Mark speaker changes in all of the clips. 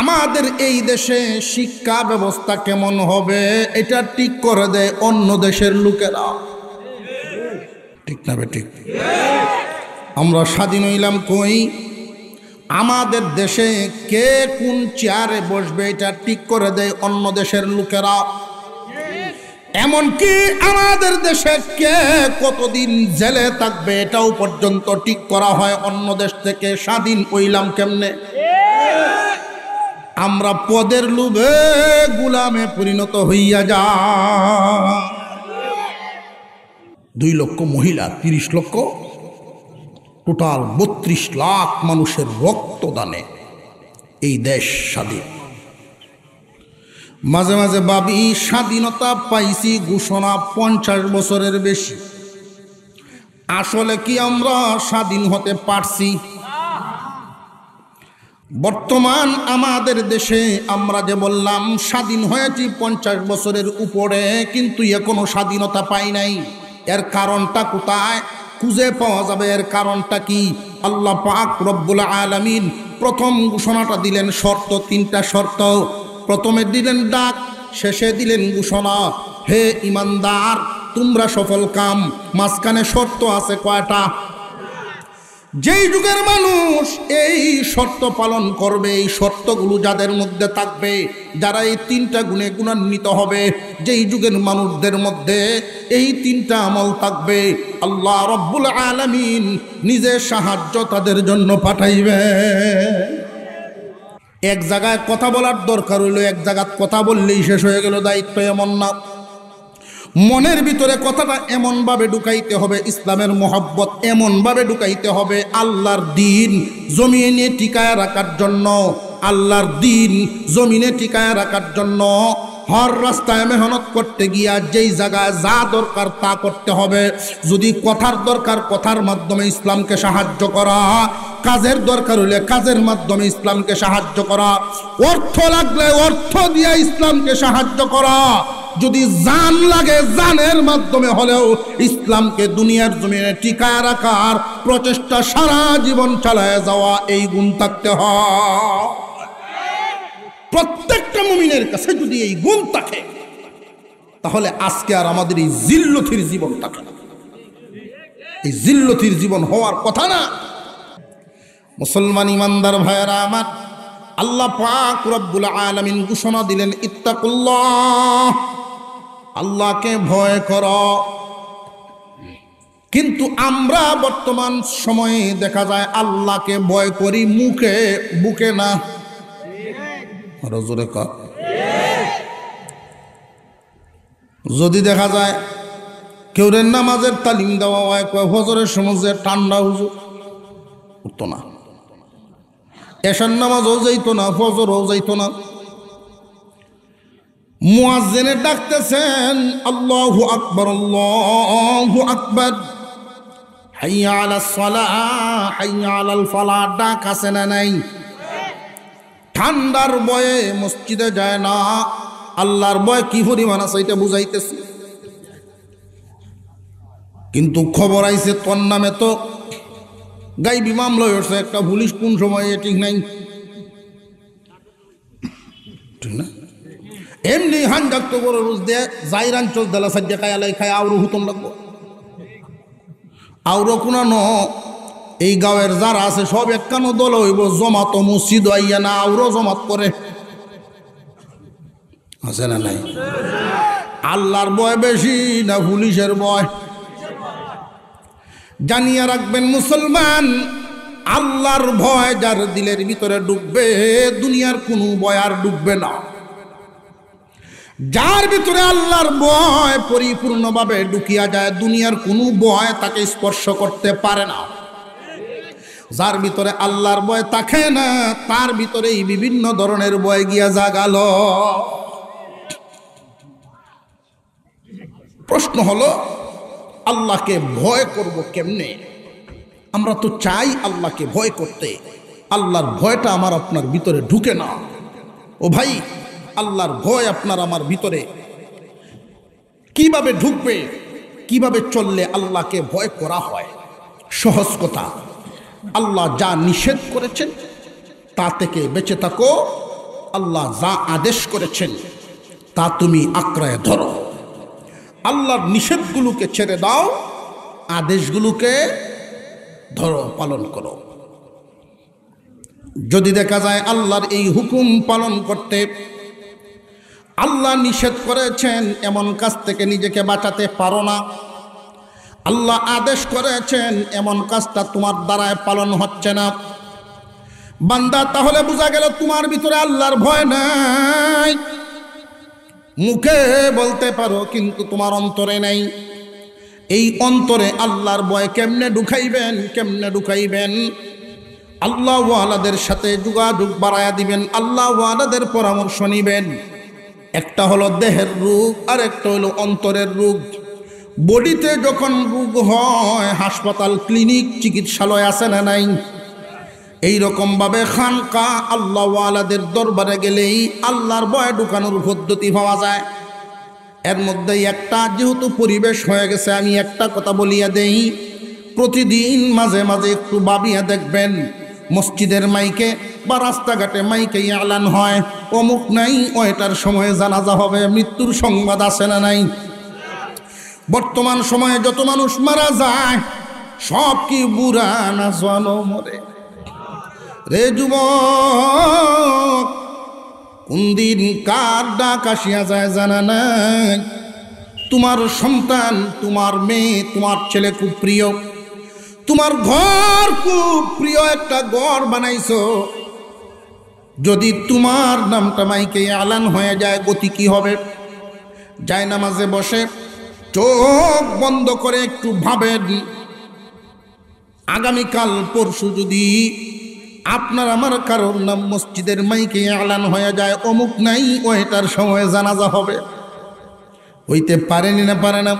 Speaker 1: আমাদের এই দেশে শিক্ষা ব্যবস্থা কেমন হবে এটা ঠিক করে দেয় অন্য দেশের লোকেরা ঠিক না বে ঠিক আমরা স্বাধীন হইলাম কই আমাদের দেশে কে কোন চেয়ারে বসবে এটা ঠিক করে দেয় অন্য দেশের লোকেরা এমনকি আমাদের দেশে কে কতদিন জেলে থাকবে এটাও পর্যন্ত ঠিক করা হয় অন্য দেশ থেকে স্বাধীন হইলাম কেমনে আমরা পদের লোভে গুলামে পরিণত হইয়া যা দুই লক্ষ মহিলা তিরিশ লক্ষ টোটাল বত্রিশ লাখ মানুষের রক্তদানে এই দেশ স্বাধীন মাঝে মাঝে ভাবি স্বাধীনতা পাইছি ঘোষণা পঞ্চাশ বছরের বেশি আসলে কি আমরা স্বাধীন হতে পারছি বর্তমান আমাদের দেশে আমরা যে বললাম স্বাধীন হয়েছি পঞ্চাশ বছরের উপরে কিন্তু এ কোনো স্বাধীনতা পাই নাই এর কারণটা কোথায় খুঁজে পাওয়া যাবে এর কারণটা কি আল্লাহ পাক রব্বুল আলমিন প্রথম ঘোষণাটা দিলেন শর্ত তিনটা শর্ত প্রথমে দিলেন ডাক শেষে দিলেন ঘোষণা হে ইমানদার তোমরা সফল কাম মাঝখানে শর্ত আছে কয়টা যেই যুগের মানুষ এই শর্ত পালন করবে এই শর্তগুলো যাদের মধ্যে থাকবে যারা এই তিনটা গুণে গুণান্বিত হবে যেই যুগের মানুষদের মধ্যে এই তিনটা আমল থাকবে আল্লাহ রব্বুল আলমিন নিজের সাহায্য তাদের জন্য পাঠাইবে এক জায়গায় কথা বলার দরকার হইলো এক জায়গায় কথা বললেই শেষ হয়ে গেল দায়িত্ব এমন না মনের ভিতরে কথাটা এমনভাবে ঢুকাইতে হবে ইসলামের মোহব্বত এমনভাবে ঢুকাইতে হবে আল্লাহর দিন জমিনে টিকায় রাখার জন্য আল্লাহর দিন জমিনে টিকায় রাখার জন্য হর রাস্তায় মেহনত করতে গিয়া যেই জায়গায় যা দরকার তা করতে হবে যদি কথার দরকার কথার মাধ্যমে ইসলামকে সাহায্য করা কাজের দরকার হলে কাজের মাধ্যমে ইসলামকে সাহায্য করা অর্থ লাগলে অর্থ দিয়ে ইসলামকে সাহায্য করা যদি জান লাগে জানের মাধ্যমে হলেও ইসলামকে দুনিয়ার জমিনে টিকায় রাখার প্রচেষ্টা সারা জীবন চালায় যাওয়া এই গুণ থাকতে হয় প্রত্যেকটা মুমিনের কাছে যদি এই গুণ থাকে তাহলে আজকে আর আমাদের এই জিল্লথির জীবন থাকে না এই জিল্লথির জীবন হওয়ার কথা না মুসলমান ইমানদার ভাইয়েরা আমার আল্লাহ পাক রব্বুল আলমিন ঘোষণা দিলেন ইত্তাকুল্লাহ আল্লাহকে ভয় কর কিন্তু আমরা বর্তমান সময়ে দেখা যায় আল্লাহকে ভয় করি মুখে বুকে না আরো জোরে ক যদি দেখা যায় কেউ রে নামাজের তালিম দেওয়া হয় কয় হজরের সমাজে ঠান্ডা হুজুর উঠতো না এসার নামাজও যাইতো না ফজরও যাইতো না মুয়াজ্জেনে ডাকতেছেন আল্লাহু আকবার আল্লাহু আকবার হাইয়া আলাস সালাহ হাইয়া আলাল ফালাহ ডাক আছে না নাই ঠান্ডার বয়ে মসজিদে যায় না আল্লাহর বয় কি পরিমাণ আছে এটা বুঝাইতেছি কিন্তু খবর আইছে তোর নামে তো গাই বিমাম লয়েছে একটা পুলিশ কোন সময় ঠিক নাই এমনি হান ডাক্ত করে রোজ দে জাইরান চোখ দেলা সাজ্জা খায় আলাই খায় আউরো হুতম লাগবো আউরো কোনা এই গাঁয়ের যারা আছে সব একখানো দল হইব জমাত মসজিদ আইয়া না আরও জমাত করে আছে না নাই আল্লাহর বয় বেশি না পুলিশের বয় জানিয়ে রাখবেন মুসলমান আল্লাহর ভয় যার দিলের ভিতরে ডুববে দুনিয়ার কোনো ভয় আর ডুববে না যার ভিতরে আল্লাহর ভয় পরিপূর্ণভাবে ঢুকিয়া যায় দুনিয়ার কোনো ভয় তাকে স্পর্শ করতে পারে না যার ভিতরে আল্লাহর বয় তাকে না তার ভিতরে এই বিভিন্ন ধরনের বয় গিয়া জাগাল প্রশ্ন হলো আল্লাহকে ভয় করব কেমনে আমরা তো চাই আল্লাহকে ভয় করতে আল্লাহর ভয়টা আমার আপনার ভিতরে ঢুকে না ও ভাই আল্লাহর ভয় আপনার আমার ভিতরে কিভাবে ঢুকবে কিভাবে চললে আল্লাহকে ভয় করা হয় সহজ কথা আল্লাহ যা নিষেধ করেছেন তা থেকে বেঁচে থাকো আল্লাহ যা আদেশ করেছেন তা তুমি আক্রায় ধরো আল্লাহর নিষেধগুলোকে ছেড়ে দাও আদেশগুলোকে ধরো পালন করো যদি দেখা যায় আল্লাহর এই হুকুম পালন করতে আল্লাহ নিষেধ করেছেন এমন কাছ থেকে নিজেকে বাঁচাতে পারো না আল্লাহ আদেশ করেছেন এমন কাজটা তোমার দ্বারায় পালন হচ্ছে না বান্দা তাহলে বোঝা গেল তোমার ভিতরে আল্লাহর ভয় নাই মুখে বলতে পারো কিন্তু তোমার অন্তরে নাই এই অন্তরে আল্লাহর ভয় কেমনে ঢুকাইবেন কেমনে ঢুকাইবেন আল্লাহ ওয়ালাদের সাথে যোগাযোগ বাড়ায়া দিবেন আল্লাহ ওয়ালাদের পরামর্শ নিবেন একটা হলো দেহের রোগ আর একটা হলো অন্তরের রোগ বডিতে যখন রোগ হয় হাসপাতাল ক্লিনিক চিকিৎসালয় আছে না নাই এই ভাবে খানকা আল্লাহওয়ালাদের দরবারে গেলেই আল্লাহর বয় ঢুকানোর পদ্ধতি পাওয়া যায় এর মধ্যেই একটা যেহেতু পরিবেশ হয়ে গেছে আমি একটা কথা বলিয়া দেই প্রতিদিন মাঝে মাঝে একটু ভাবিয়া দেখবেন মসজিদের মাইকে বা রাস্তাঘাটে মাইকে আলান হয় অমুক নাই ওইটার সময়ে জানাজা হবে মৃত্যুর সংবাদ আছে না নাই বর্তমান সময়ে যত মানুষ মারা যায় সব কি বুড়া না জল মরে রে যুব কোন দিন কার ডাক আসিয়া যায় জানা নাই তোমার সন্তান তোমার মেয়ে তোমার ছেলে খুব প্রিয় তোমার ঘর খুব প্রিয় একটা ঘর বানাইছ যদি তোমার নামটা মাইকে আলান হয়ে যায় গতি কি হবে যায় নামাজে বসে চোখ বন্ধ করে একটু ভাবেন আগামীকাল পরশু যদি আপনার আমার কারোর নাম মসজিদের মাইকে আলান হয়ে যায় অমুক নাই এটার সময় জানাজা হবে হইতে পারেনি না পারে না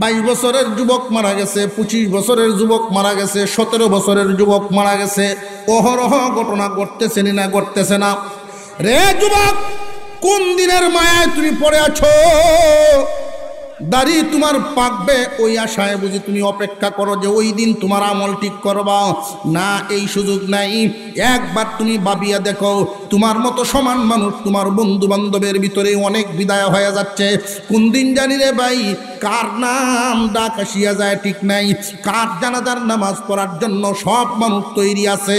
Speaker 1: বাইশ বছরের যুবক মারা গেছে পঁচিশ বছরের যুবক মারা গেছে সতেরো বছরের যুবক মারা গেছে অহরহ ঘটনা ঘটতেছে না ঘটতেছে না রে যুবক কোন দিনের মায়ায় তুমি পড়ে আছো দাড়ি তোমার পাকবে ওই আশায় বুঝি তুমি অপেক্ষা করো যে ওই দিন তোমার আমল ঠিক করবা না এই সুযোগ নাই একবার তুমি ভাবিয়া দেখো তোমার মতো সমান মানুষ তোমার বন্ধু বান্ধবের ভিতরে অনেক বিদায় হয়ে যাচ্ছে কোন দিন জানি রে ভাই কার নাম ডাক আসিয়া যায় ঠিক নাই কার জানাজার নামাজ পড়ার জন্য সব মানুষ তৈরি আছে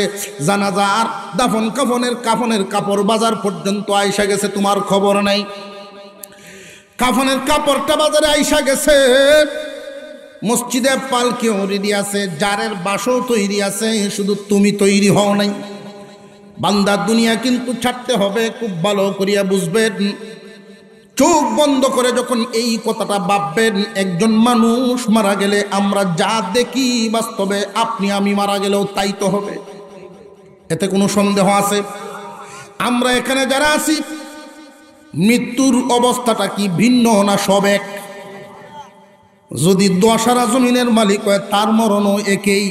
Speaker 1: জানাজার দাফন কাফনের কাফনের কাপড় বাজার পর্যন্ত আইসা গেছে তোমার খবর নাই কাফনের কাপড়টা বাজারে আইসা গেছে মসজিদে পালকে উড়ি আছে জারের বাসও তৈরি আছে শুধু তুমি তৈরি হও নাই বান্দার দুনিয়া কিন্তু ছাড়তে হবে খুব ভালো করিয়া বুঝবেন চোখ বন্ধ করে যখন এই কথাটা ভাববেন একজন মানুষ মারা গেলে আমরা যা দেখি বাস্তবে আপনি আমি মারা গেলেও তাই তো হবে এতে কোনো সন্দেহ আছে আমরা এখানে যারা আছি মৃত্যুর অবস্থাটা কি ভিন্ন না সব এক যদি দশারা জমিনের মালিক হয় তার মরণও একেই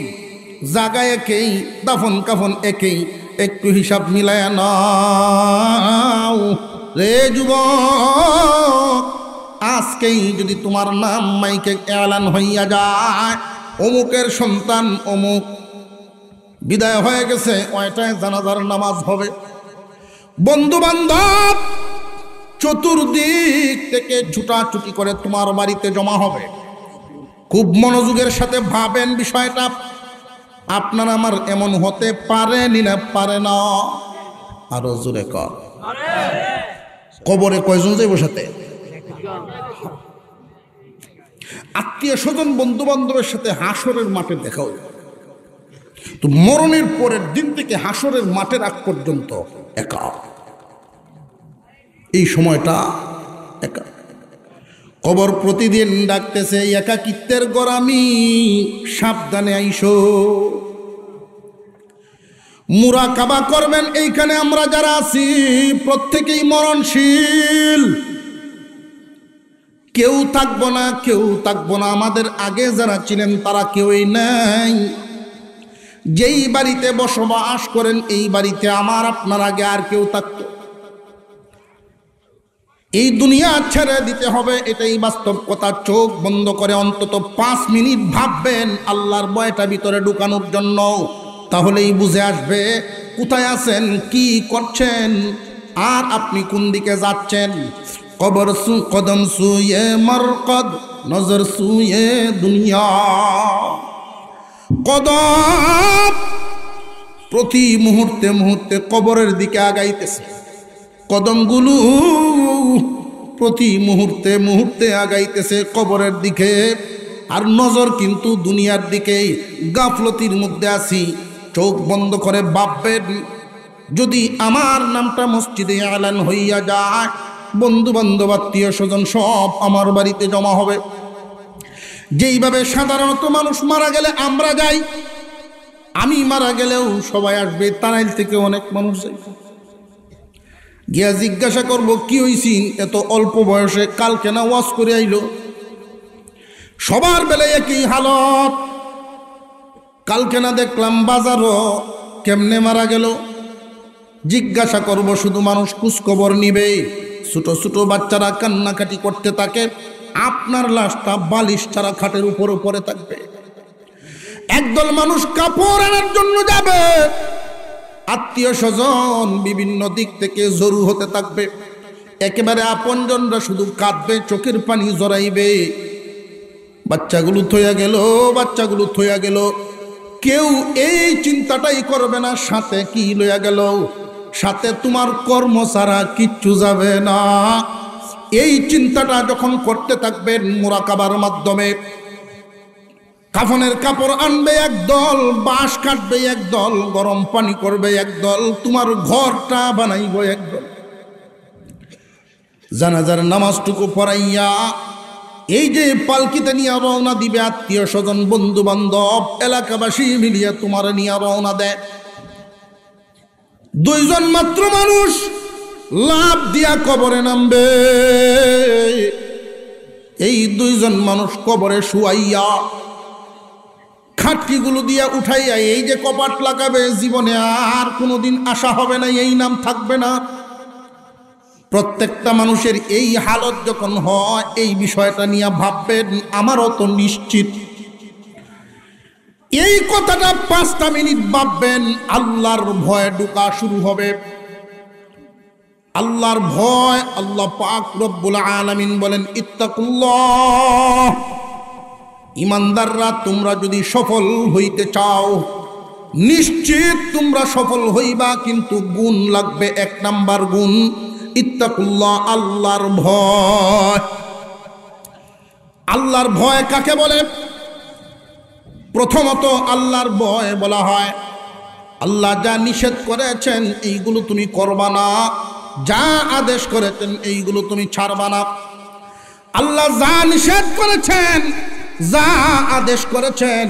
Speaker 1: জাগা একেই দাফন কাফন একেই একটু হিসাব মিলায় নাও রে যুব আজকেই যদি তোমার নাম মাইকে এলান হইয়া যায় অমুকের সন্তান অমুক বিদায় হয়ে গেছে ওইটায় জানাজার নামাজ হবে বন্ধু বান্ধব চতুর্দিক থেকে ছুটাছুটি করে তোমার বাড়িতে জমা হবে খুব মনোযোগের সাথে ভাবেন বিষয়টা আপনার আমার এমন হতে পারে না পারে না আরো জোরে কবরে কয়জন যাইব সাথে আত্মীয় স্বজন বন্ধু বান্ধবের সাথে হাসরের মাঠে দেখাও তো মরণের পরের দিন থেকে হাসরের মাঠের আগ পর্যন্ত একা এই সময়টা একা কবর প্রতিদিন ডাকতেছে কিত্তের গরামি সাবধানে আইসো মুরা কাবা করবেন এইখানে আমরা যারা আছি প্রত্যেকেই মরণশীল কেউ থাকবো না কেউ থাকবো না আমাদের আগে যারা ছিলেন তারা কেউই নাই যেই বাড়িতে বসবাস করেন এই বাড়িতে আমার আপনার আগে আর কেউ থাকতো এই দুনিয়া ছেড়ে দিতে হবে এটাই বাস্তব কথা চোখ বন্ধ করে অন্তত পাঁচ মিনিট ভাববেন আল্লাহর বয়টা ভিতরে ঢুকানোর জন্য তাহলেই বুঝে আসবে কোথায় আছেন কি করছেন আর আপনি কোন দিকে যাচ্ছেন কবর সু কদম সুয়ে মরকদ নজর সুয়ে দুনিয়া কদম প্রতি মুহূর্তে মুহূর্তে কবরের দিকে আগাইতেছে কদমগুলো প্রতি মুহূর্তে মুহূর্তে আগাইতেছে কবরের দিকে আর নজর কিন্তু দুনিয়ার দিকেই গাফলতির মধ্যে আছি চোখ বন্ধ করে বাপের যদি আমার নামটা মসজিদে আলান হইয়া যায় বন্ধু বান্ধব আত্মীয় স্বজন সব আমার বাড়িতে জমা হবে যেইভাবে সাধারণত মানুষ মারা গেলে আমরা যাই আমি মারা গেলেও সবাই আসবে তারাইল থেকে অনেক মানুষ যাই গিয়া জিজ্ঞাসা করব কি হয়েছি এত অল্প বয়সে কাল কেনা ওয়াশ করে আইল সবার বেলায় একই হালত কাল কেনা দেখলাম বাজারও কেমনে মারা গেল জিজ্ঞাসা করব শুধু মানুষ খবর নিবে ছোট ছোট বাচ্চারা কান্নাকাটি করতে থাকে আপনার লাশটা বালিশ ছাড়া খাটের উপরে পরে থাকবে একদল মানুষ কাপড় আনার জন্য যাবে আত্মীয় স্বজন বিভিন্ন দিক থেকে জরু হতে থাকবে একেবারে আপনজনরা শুধু কাঁদবে চোখের পানি জড়াইবে বাচ্চাগুলো থইয়া গেল বাচ্চাগুলো থইয়া গেল কেউ এই চিন্তাটাই করবে না সাথে কি লইয়া গেল সাথে তোমার কর্ম ছাড়া কিচ্ছু যাবে না এই চিন্তাটা যখন করতে থাকবেন মোরাকাবার মাধ্যমে কাফনের কাপড় আনবে একদল বাঁশ কাটবে একদল গরম পানি করবে একদল তোমার ঘরটা বানাইব একদল জানাজার নামাজটুকু পড়াইয়া এই যে পালকিতে নিয়ে রওনা দিবে আত্মীয় স্বজন বন্ধু বান্ধব এলাকাবাসী মিলিয়ে তোমার নিয়ে রওনা দেয় দুইজন মাত্র মানুষ লাভ দিয়া কবরে নামবে এই দুইজন মানুষ কবরে শুয়াইয়া খাটকিগুলো দিয়া উঠাইয়া এই যে কপাট লাগাবে জীবনে আর কোনোদিন আশা হবে না এই নাম থাকবে না প্রত্যেকটা মানুষের এই হালত যখন হয় এই বিষয়টা নিয়ে ভাববেন আমারও তো নিশ্চিত এই কথাটা পাঁচটা মিনিট ভাববেন আল্লাহর ভয় ঢুকা শুরু হবে আল্লাহর ভয় আল্লাহ পাক রব্বুল আলামিন বলেন ইত্তাকুল্লাহ ইমানদাররা তোমরা যদি সফল হইতে চাও নিশ্চিত তোমরা সফল হইবা কিন্তু গুণ লাগবে এক নাম্বার গুণ ইত্তাকুল্লাহ আল্লাহর ভয় আল্লাহর ভয় কাকে বলে প্রথমত আল্লাহর ভয় বলা হয় আল্লাহ যা নিষেধ করেছেন এইগুলো তুমি করবা না যা আদেশ করেছেন এইগুলো তুমি ছাড়বা না আল্লাহ যা নিষেধ করেছেন যা আদেশ করেছেন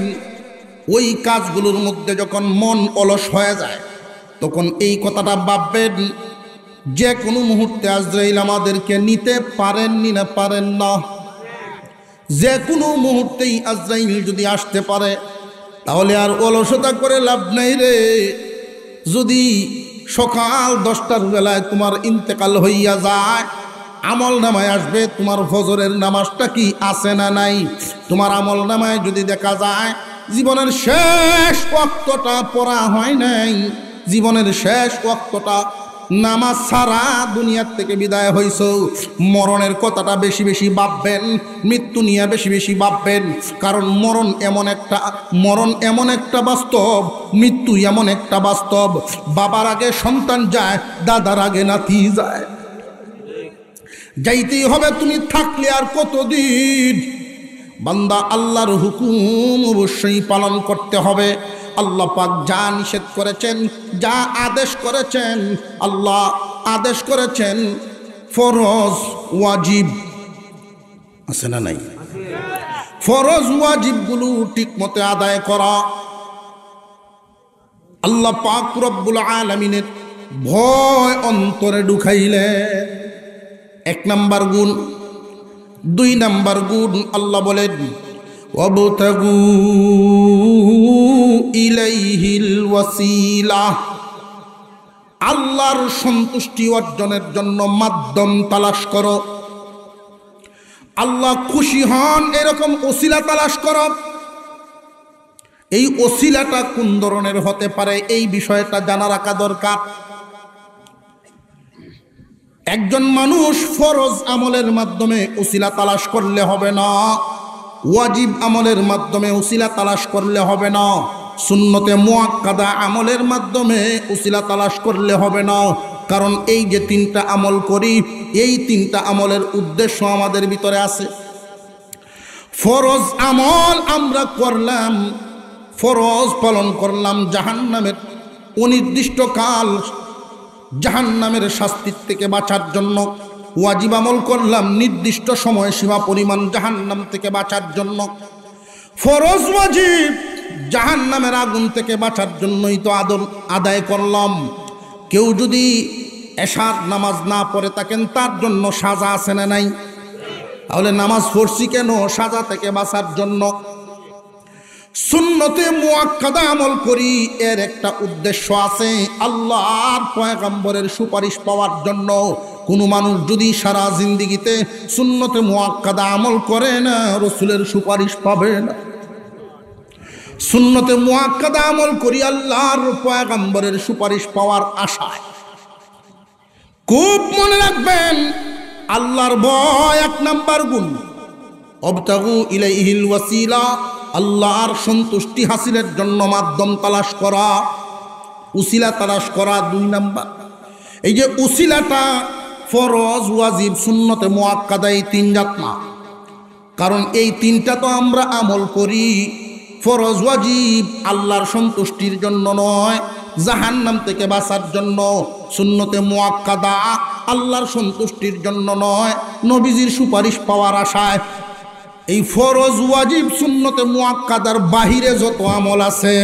Speaker 1: ওই কাজগুলোর মধ্যে যখন মন অলস হয়ে যায় তখন এই কথাটা ভাববেন যে কোনো মুহূর্তে আজরাইল আমাদেরকে নিতে পারেননি না পারেন না যে কোনো মুহূর্তেই আজরাইল যদি আসতে পারে তাহলে আর অলসতা করে লাভ নাই রে যদি সকাল দশটার বেলায় তোমার ইন্তেকাল হইয়া যায় আমল নামায় আসবে তোমার ফজরের নামাজটা কি আছে না নাই তোমার আমল নামায় যদি দেখা যায় জীবনের শেষ অক্তটা পড়া হয় নাই জীবনের শেষ অক্তটা নামাজ ছাড়া দুনিয়ার থেকে বিদায় হইছ মরণের কথাটা বেশি বেশি ভাববেন মৃত্যু নিয়ে বেশি বেশি ভাববেন কারণ মরণ এমন একটা মরণ এমন একটা বাস্তব মৃত্যু এমন একটা বাস্তব বাবার আগে সন্তান যায় দাদার আগে নাতি যায় যাইতেই হবে তুমি থাকলে আর কতদিন বান্দা আল্লাহর হুকুম অবশ্যই পালন করতে হবে আল্লাহ পাক যা নিষেধ করেছেন যা আদেশ করেছেন আল্লাহ আদেশ করেছেন ফরজ ওয়াজিব আছে না নাই ফরজ ওয়াজিবগুলো ঠিক মতে আদায় করা আল্লাহ পাক রব্বুল আলমিনের ভয় অন্তরে ঢুকাইলেন এক নাম্বার গুণ দুই নাম্বার গুণ আল্লাহ বলেন অবতাগু ইলাইহিল ওয়াসিলা আল্লাহর সন্তুষ্টি অর্জনের জন্য মাধ্যম তালাশ করো আল্লাহ খুশি হন এরকম ওসিলা তালাশ কর এই ওসিলাটা কোন ধরনের হতে পারে এই বিষয়টা জানা রাখা দরকার একজন মানুষ ফরজ আমলের মাধ্যমে উসিলা তালাশ করলে হবে না ওয়াজিব আমলের মাধ্যমে উসিলা তালাশ করলে হবে না শূন্যতে মোয়াক্কাদা আমলের মাধ্যমে উসিলা তালাশ করলে হবে না কারণ এই যে তিনটা আমল করি এই তিনটা আমলের উদ্দেশ্য আমাদের ভিতরে আছে ফরজ আমল আমরা করলাম ফরজ পালন করলাম জাহান্নামের অনির্দিষ্টকাল জাহান নামের শাস্তির থেকে বাঁচার জন্য ওয়াজিব আমল করলাম নির্দিষ্ট সময় সীমা পরিমাণ জাহান নাম থেকে বাঁচার জন্য ফরজ ওয়াজিব জাহান নামের আগুন থেকে বাঁচার জন্যই তো আদম আদায় করলাম কেউ যদি এসার নামাজ না পড়ে থাকেন তার জন্য সাজা আছে না নাই তাহলে নামাজ পড়ছি কেন সাজা থেকে বাঁচার জন্য সুন্নতে মুয়াক্কাদা আমল করি এর একটা উদ্দেশ্য আছে আল্লাহর পয়গম্বরের সুপারিশ পাওয়ার জন্য কোনো মানুষ যদি সারা জিন্দিগিতে সুন্নতে মুয়াক্কাদা আমল করে না রসুলের সুপারিশ পাবে না সুন্নতে মুয়াক্কাদা আমল করি আল্লাহর পয়গম্বরের সুপারিশ পাওয়ার আশায় খুব মনে রাখবেন আল্লাহর ভয় এক নাম্বার গুণ অবতাগু ইলাইহিল ওয়াসিলা আল্লাহর সন্তুষ্টি হাসিলের জন্য মাধ্যম তালাশ করা উসিলা তালাশ করা দুই নাম্বার এই যে উসিলাটা ফরজ ওয়াজিব শূন্যতে মোয়াক্কাদা এই তিন জাতমা কারণ এই তিনটা তো আমরা আমল করি ফরজ ওয়াজিব আল্লাহর সন্তুষ্টির জন্য নয় জাহান নাম থেকে বাঁচার জন্য শূন্যতে মোয়াক্কাদা আল্লাহর সন্তুষ্টির জন্য নয় নবীজির সুপারিশ পাওয়ার আশায় এই ফরজ ওয়াজিব সুন্নতে মুয়াক্কাদার বাহিরে যত আমল আছে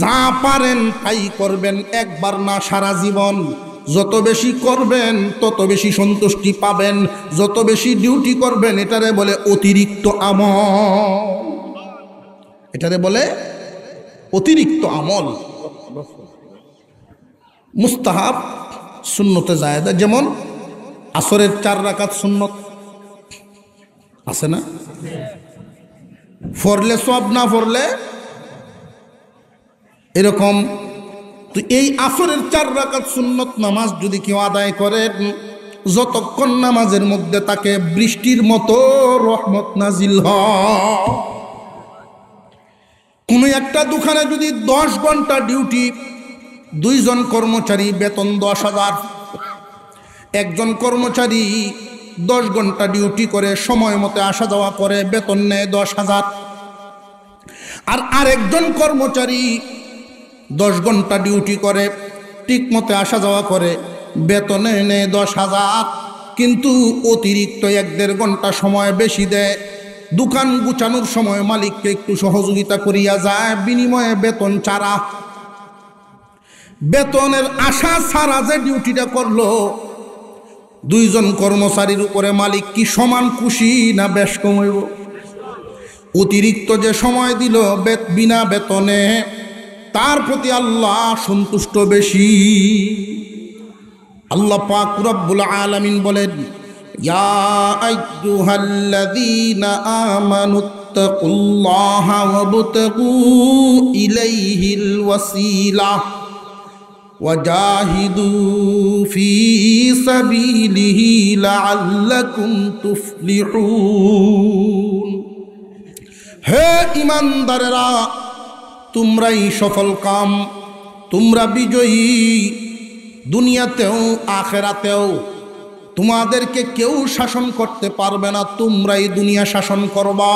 Speaker 1: যা পারেন তাই করবেন একবার না সারা জীবন যত বেশি করবেন তত বেশি সন্তুষ্টি পাবেন যত বেশি ডিউটি করবেন এটারে বলে অতিরিক্ত আমল এটারে বলে অতিরিক্ত আমল মুস্তাহাব শূন্যতে যায় যেমন আসরের চার রাকাত শূন্যত আছে না ফরলে সব না ফরলে এরকম তো এই আসরের চার রাকাত সুন্নত নামাজ যদি কেউ আদায় করেন যতক্ষণ নামাজের মধ্যে তাকে বৃষ্টির মতো রহমত নাজিল কোনো একটা দোকানে যদি দশ ঘন্টা ডিউটি দুইজন কর্মচারী বেতন দশ হাজার একজন কর্মচারী দশ ঘন্টা ডিউটি করে সময় মতো আসা যাওয়া করে বেতন নেয় দশ হাজার আর আরেকজন কর্মচারী দশ ঘন্টা ডিউটি করে ঠিক মতো আসা যাওয়া করে বেতনে নেয় দশ হাজার কিন্তু অতিরিক্ত এক দেড় ঘন্টা সময় বেশি দেয় দোকান গুছানোর সময় মালিককে একটু সহযোগিতা করিয়া যায় বিনিময়ে বেতন ছাড়া বেতনের আশা ছাড়া যে ডিউটিটা করলো দুইজন কর্মচারীর উপরে মালিক কি সমান খুশি না বেশ কমাইব অতিরিক্ত যে সময় দিল বেত বিনা বেতনে তার প্রতি আল্লাহ সন্তুষ্ট বেশি আল্লাহ পাক রব্বুল আলামিন বলেন ইলাইহিল ওয়াসিলা وجاهدوا في سبيله لعلكم تفلحون হে ইমানদারেরা তোমরাই সফল কাম তোমরা বিজয়ী দুনিয়াতেও আখেরাতেও তোমাদেরকে কেউ শাসন করতে পারবে না তোমরাই দুনিয়া শাসন করবা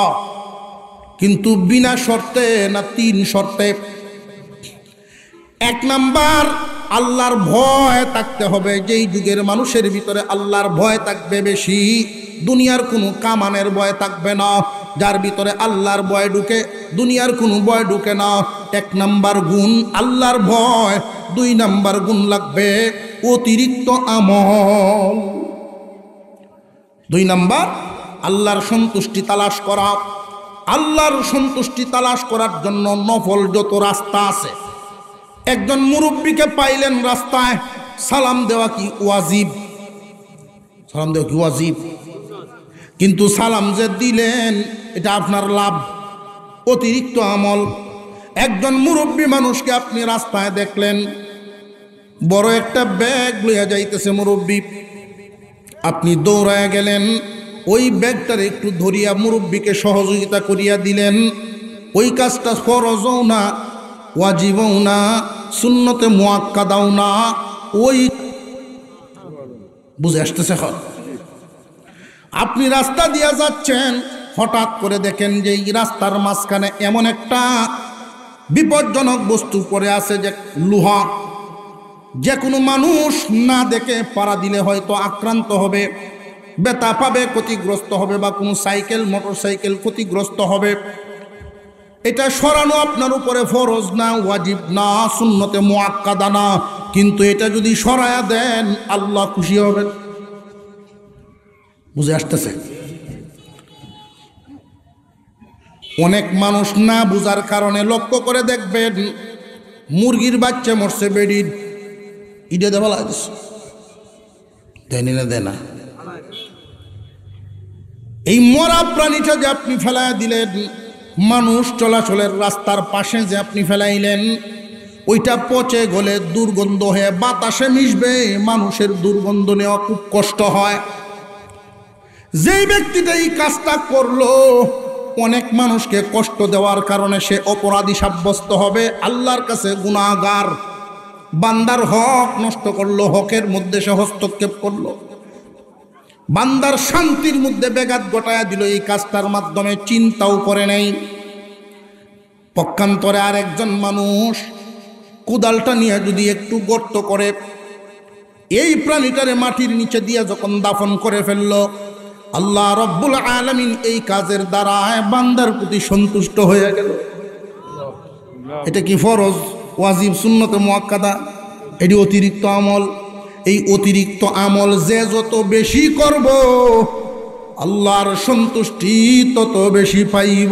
Speaker 1: কিন্তু বিনা শর্তে না তিন শর্তে এক নাম্বার আল্লাহর ভয় থাকতে হবে যেই যুগের মানুষের ভিতরে আল্লাহর ভয় থাকবে বেশি দুনিয়ার কোনো কামানের ভয় থাকবে না যার ভিতরে আল্লাহর ভয় ঢুকে দুনিয়ার কোনো ভয় ঢুকে না এক নাম্বার গুণ আল্লাহর ভয় দুই নাম্বার গুণ লাগবে অতিরিক্ত আমল দুই নাম্বার আল্লাহর সন্তুষ্টি তালাশ করা আল্লাহর সন্তুষ্টি তালাশ করার জন্য নফল যত রাস্তা আছে একজন মুরব্বীকে পাইলেন রাস্তায় সালাম দেওয়া কি ওয়াজিব সালাম দেওয়া কি ওয়াজিব কিন্তু সালাম যে দিলেন এটা আপনার লাভ অতিরিক্ত আমল একজন মুরব্বী মানুষকে আপনি রাস্তায় দেখলেন বড় একটা ব্যাগ লইয়া যাইতেছে মুরব্বী আপনি দৌড়ায় গেলেন ওই ব্যাগটার একটু ধরিয়া মুরব্বীকে সহযোগিতা করিয়া দিলেন ওই কাজটা ফরজও না ওয়াজিবও না শূন্যতে মোয়াক্কা দাও না ওই বুঝে আসতেছে হ আপনি রাস্তা দিয়া যাচ্ছেন হঠাৎ করে দেখেন যে এই রাস্তার মাঝখানে এমন একটা বিপজ্জনক বস্তু পড়ে আছে যে লোহা যে কোনো মানুষ না দেখে পাড়া দিলে হয়তো আক্রান্ত হবে বেতা পাবে ক্ষতিগ্রস্ত হবে বা কোনো সাইকেল মোটর সাইকেল ক্ষতিগ্রস্ত হবে এটা সরানো আপনার উপরে ফরজ না ওয়াজিব না শূন্যতে মোয়াক্কাদা না কিন্তু এটা যদি সরায়া দেন আল্লাহ খুশি হবেন বুঝে আসতেছে অনেক মানুষ না বুঝার কারণে লক্ষ্য করে দেখবেন মুরগির বাচ্চা মরছে বেডির ইডে দেওয়া লাগছে না দেয় না এই মরা প্রাণীটা যে আপনি ফেলায় দিলেন মানুষ চলাচলের রাস্তার পাশে যে আপনি ফেলাইলেন ওইটা পচে গলে দুর্গন্ধ হয়ে বাতাসে মিশবে মানুষের দুর্গন্ধ নেওয়া খুব কষ্ট হয় যেই ব্যক্তিটা এই কাজটা করলো অনেক মানুষকে কষ্ট দেওয়ার কারণে সে অপরাধী সাব্যস্ত হবে আল্লাহর কাছে গুণাগার বান্দার হক নষ্ট করলো হকের মধ্যে সে হস্তক্ষেপ করলো বান্দার শান্তির মধ্যে বেগাত ঘটায়া দিল এই কাজটার মাধ্যমে চিন্তাও করে নাই পক্ষান্তরে আর একজন মানুষ কোদালটা নিয়ে যদি একটু গর্ত করে এই প্রাণীটারে মাটির নিচে দিয়ে যখন দাফন করে ফেলল আল্লাহ রব্বুল আলমিন এই কাজের দ্বারা বান্দার প্রতি সন্তুষ্ট হয়ে গেল এটা কি ফরজ ওয়াজিব সুন্নত মোয়াক্কাদা এটি অতিরিক্ত আমল এই অতিরিক্ত আমল যে যত বেশি করব আল্লাহর সন্তুষ্টি তত বেশি পাইব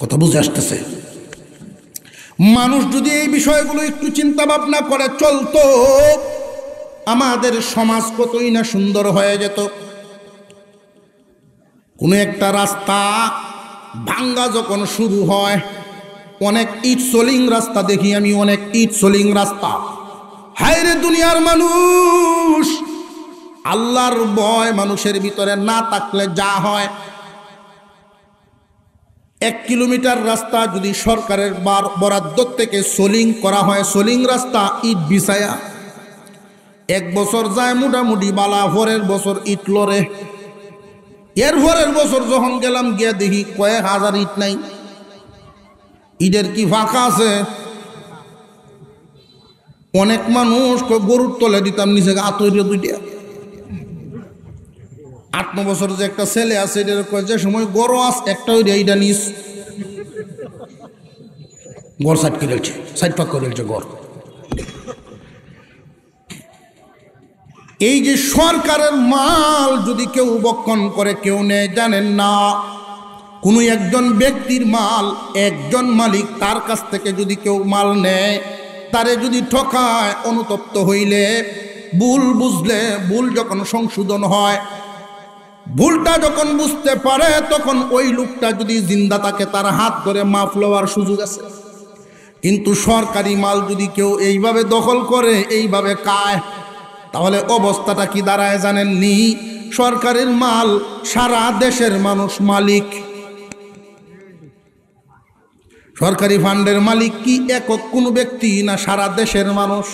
Speaker 1: কথা বুঝে আসতেছে মানুষ যদি এই বিষয়গুলো একটু চিন্তা ভাবনা করে চলতো আমাদের সমাজ কতই না সুন্দর হয়ে যেত কোনো একটা রাস্তা ভাঙ্গা যখন শুরু হয় অনেক ইট সলিং রাস্তা দেখি আমি অনেক ইট সলিং রাস্তা রে দুনিয়ার মানুষ আল্লাহর ভয় মানুষের ভিতরে না থাকলে যা হয় এক কিলোমিটার রাস্তা যদি সরকারের বরাদ্দ থেকে সোলিং করা হয় সোলিং রাস্তা ইট বিছায়া এক বছর যায় মোটামুটি বালা ভরের বছর ইট লড়ে এর ভরের বছর যখন গেলাম গিয়ে দেখি কয়েক হাজার ইট নাই ঈদের কি ফাঁকা আছে অনেক মানুষ গরুর তলে দিতাম নিচে আতরে দুইটা আট ন বছর যে একটা ছেলে আছে এটা যে সময় গরু আস একটা ওই এইটা নিস গড় সাইড করে রেলছে সাইড পাক করে গর গড় এই যে সরকারের মাল যদি কেউ বক্ষণ করে কেউ নেই জানেন না কোনো একজন ব্যক্তির মাল একজন মালিক তার কাছ থেকে যদি কেউ মাল নেয় তারে যদি ঠকায় অনুতপ্ত হইলে ভুল বুঝলে ভুল যখন সংশোধন হয় ভুলটা যখন বুঝতে পারে তখন ওই লোকটা যদি জিন্দা তাকে তার হাত ধরে মাফ লওয়ার সুযোগ আছে কিন্তু সরকারি মাল যদি কেউ এইভাবে দখল করে এইভাবে কায় তাহলে অবস্থাটা কি দাঁড়ায় জানেননি সরকারের মাল সারা দেশের মানুষ মালিক সরকারি ফান্ডের মালিক কি একক কোনো ব্যক্তি না সারা দেশের মানুষ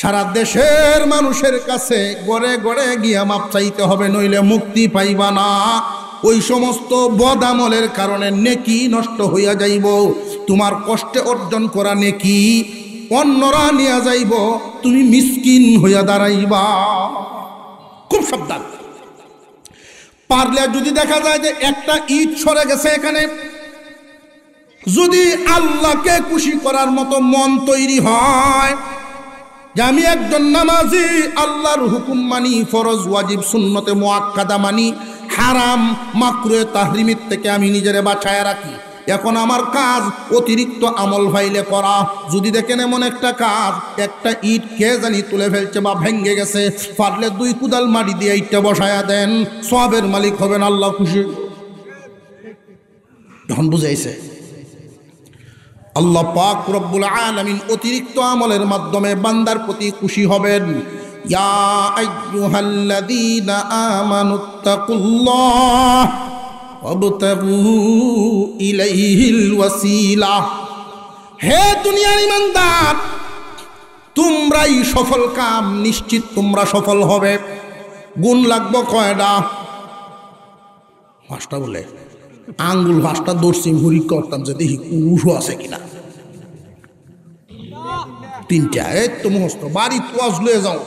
Speaker 1: সারা দেশের মানুষের কাছে গড়ে গড়ে গিয়া মাপ চাইতে হবে নইলে মুক্তি পাইবা না ওই সমস্ত বদামলের কারণে নেকি নষ্ট হইয়া যাইব তোমার কষ্টে অর্জন করা নেকি অন্যরা নিয়ে যাইব তুমি মিসকিন হইয়া দাঁড়াইবা খুব সাবধান পারলে যদি দেখা যায় যে একটা ঈদ সরে গেছে এখানে যদি আল্লাহকে খুশি করার মতো মন তৈরি হয় যে আমি একজন নামাজি আল্লাহর হুকুম মানি ফরজ ওয়াজিব শূন্যতে মোয়াক্কাদা মানি হারাম মাকরুয়ে তাহরিমির থেকে আমি নিজের বাছায় রাখি এখন আমার কাজ অতিরিক্ত আমল ফাইলে করা যদি দেখেন এমন একটা কাজ একটা ইট কে জানি তুলে ফেলছে বা ভেঙ্গে গেছে পারলে দুই কুদাল মাটি দিয়ে ইটটা বসায়া দেন সবের মালিক হবেন আল্লাহ খুশি ধন বুঝাইছে আল্লাহ পাক রব্বুল আলমিন অতিরিক্ত আমলের মাধ্যমে বান্দার প্রতি খুশি হবেন হে দুনিয়ার ইমানদার তোমরাই সফল কাম নিশ্চিত তোমরা সফল হবে গুণ লাগবো কয়টা মাস্টার বলে আঙ্গুল ভাষটা দর্শি হরি করতাম যে দেখি উঠো আছে কিনা তিনটা এই তো মহস্ত বাড়ি তোয়াজ লয়ে যাও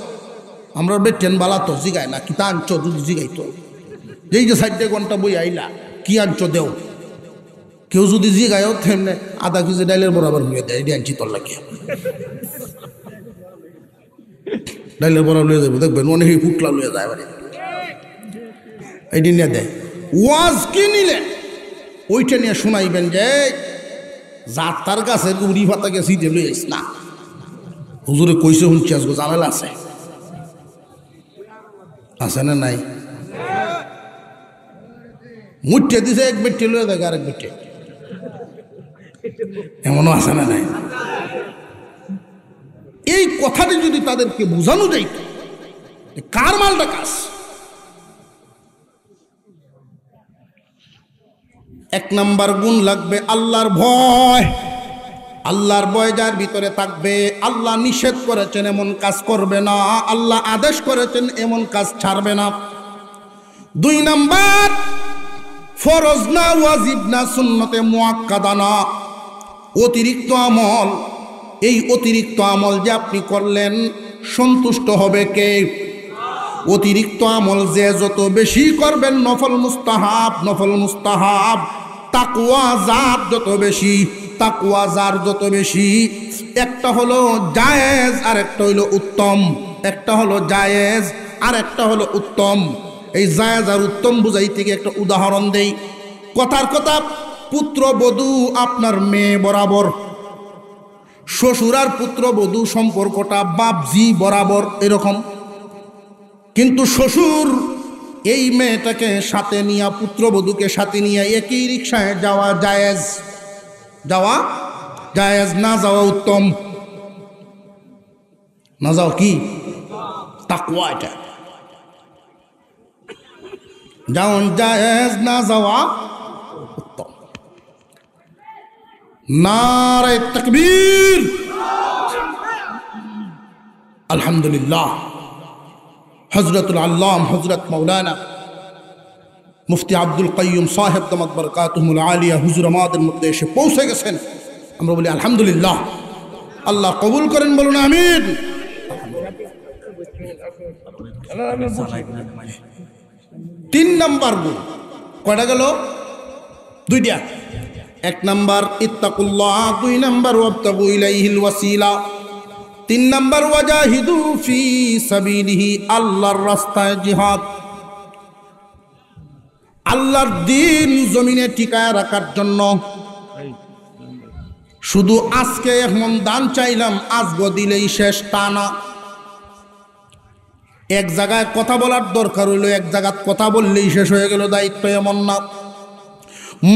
Speaker 1: আমরা বেটেন বালা তো জিগায় না কি আনছ যদি তো এই যে সাইডে ঘন্টা বই আইলা কি আনছ দেও কেউ যদি জিগায়ও থেমনে আধা কেজি ডাইলের বরাবর হয়ে দেয় এটি আনছি তোর লাগে ডাইলের বরাবর লয়ে যাবে দেখবেন অনেকেই ফুটলা লয়ে যায় বাড়ি এই দিন দেয় ওয়াজ কি নিলেন ওইটা নিয়ে শুনাইবেন যে তার কাছে উড়ি পাতাকে গেছি দেবে না হুজুরে কইসে শুনছি আসবো জামেলা আছে আছে না নাই মুঠে দিছে এক বেটে লয়ে থাকে আরেক বেটে এমনও আছে না নাই এই কথাটি যদি তাদেরকে বোঝানো যাইত কার মালটা কাজ নাম্বার গুণ লাগবে আল্লাহর ভয় আল্লাহর ভয় যার ভিতরে থাকবে আল্লাহ নিষেধ করেছেন এমন কাজ করবে না আল্লাহ আদেশ করেছেন এমন কাজ ছাড়বে না দুই নাম্বার ফরজ না ওয়াজিব না সুন্নতে মোয়াক্কাদানা অতিরিক্ত আমল এই অতিরিক্ত আমল যে আপনি করলেন সন্তুষ্ট হবে কে অতিরিক্ত আমল যে যত বেশি করবেন নফল মুস্তাহাব নফল মুস্তাহাব তাকুয়া জাত যত বেশি তাকুয়া জার যত বেশি একটা হলো জায়েজ আর একটা হলো উত্তম একটা হলো জায়েজ আর একটা হলো উত্তম এই জায়েজ আর উত্তম বুঝাই থেকে একটা উদাহরণ দেই কথার কথা পুত্র বধূ আপনার মেয়ে বরাবর শ্বশুর আর পুত্র বধূ সম্পর্কটা বাপজি বরাবর এরকম কিন্তু শ্বশুর এই মেয়েটাকে সাথে নিয়ে পুত্রবধূকে সাথে নিয়ে একই রিক্সায় যাওয়া জায়েজ যাওয়া জায়েজ না যাওয়া উত্তম না যাও কি তাকুয়া এটা যেমন জায়েজ না যাওয়া উত্তম নারে তকবীর আলহামদুলিল্লাহ হজরতুল আল্লাম হজরত মৌলানা মুফতি আব্দুল কাইম সাহেব তমকবর কাতমুল আলিয়া হুজুর আমাদের মধ্যে এসে পৌঁছে গেছেন আমরা বলি আলহামদুলিল্লাহ আল্লাহ কবুল করেন বলুন আমিন তিন নম্বর গুণ কয়টা গেল দুইটা এক নম্বর ইত্তাকুল্লাহ দুই নাম্বার ওয়াবতাবু ইলাইহিল ওয়াসিলা তিন নম্বর ওয়াজাহিদু ফি আল্লাহর রাস্তায় জিহাদ আল্লাহর দিন জমিনে টিকায় রাখার জন্য শুধু আজকে এখন দান চাইলাম আজ দিলেই শেষ টানা এক জায়গায় কথা বলার দরকার হইল এক জায়গায় কথা বললেই শেষ হয়ে গেল দায়িত্ব এমন না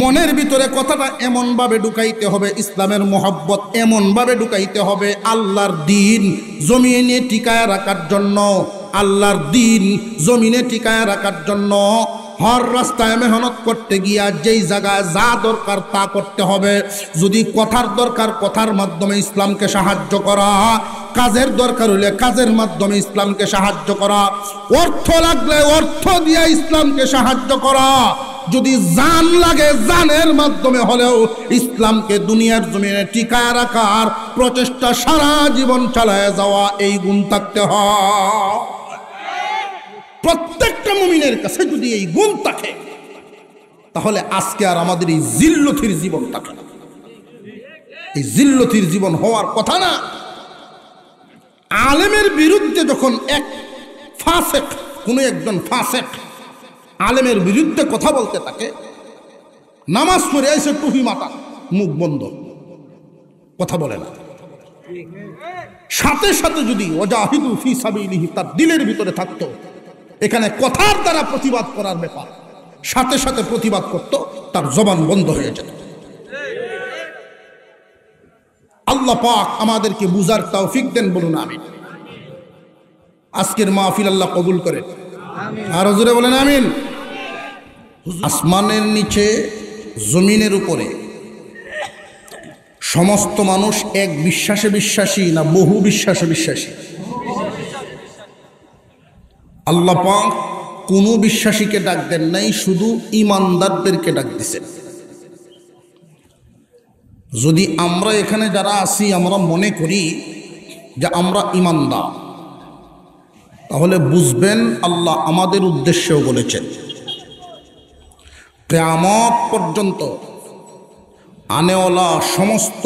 Speaker 1: মনের ভিতরে কথাটা এমনভাবে ঢুকাইতে হবে ইসলামের মোহব্বত এমনভাবে ঢুকাইতে হবে আল্লাহর দিন জমিয়ে নিয়ে টিকায় রাখার জন্য আল্লাহর দিন জমিনে টিকায় রাখার জন্য হর রাস্তায় মেহনত করতে গিয়া যেই জায়গায় যা দরকার তা করতে হবে যদি কথার দরকার কথার মাধ্যমে ইসলামকে সাহায্য করা কাজের দরকার হলে কাজের মাধ্যমে ইসলামকে সাহায্য করা অর্থ লাগলে অর্থ দিয়ে ইসলামকে সাহায্য করা যদি জান লাগে জানের মাধ্যমে হলেও ইসলামকে দুনিয়ার জমিনে টিকা রাখার প্রচেষ্টা সারা জীবন চালায় যাওয়া এই গুণ থাকতে হয় প্রত্যেকটা মুমিনের কাছে যদি এই গুণ থাকে তাহলে আজকে আর আমাদের এই জিল্লথির জীবন থাকে না এই জিল্লথির জীবন হওয়ার কথা না আলেমের বিরুদ্ধে যখন এক ফাসেক কোনো একজন ফাসেক আলেমের বিরুদ্ধে কথা বলতে থাকে নামাজ পড়ে এসে টুহি মাতা মুখ বন্ধ কথা বলে না সাথে সাথে যদি ওজাহিদু ফি সাবিলিহি তার দিলের ভিতরে থাকতো এখানে কথার দ্বারা প্রতিবাদ করার ব্যাপার সাথে সাথে প্রতিবাদ করত তার জবান বন্ধ হয়ে যেত আল্লাহ পাক আমাদেরকে বুজার তৌফিক দেন বলুন আমিন আজকের মাহফিল আল্লাহ কবুল করেন আর হজুরে বলেন আমিন আসমানের নিচে জমিনের উপরে সমস্ত মানুষ এক বিশ্বাসে বিশ্বাসী না বহু বিশ্বাসে বিশ্বাসী আল্লাপাক কোনো বিশ্বাসীকে ডাক দেন নাই শুধু ইমানদারদেরকে ডাক দিছেন যদি আমরা এখানে যারা আছি আমরা মনে করি যে আমরা ইমানদার তাহলে বুঝবেন আল্লাহ আমাদের উদ্দেশ্যেও বলেছেন কেয়ামত পর্যন্ত আনেওয়ালা সমস্ত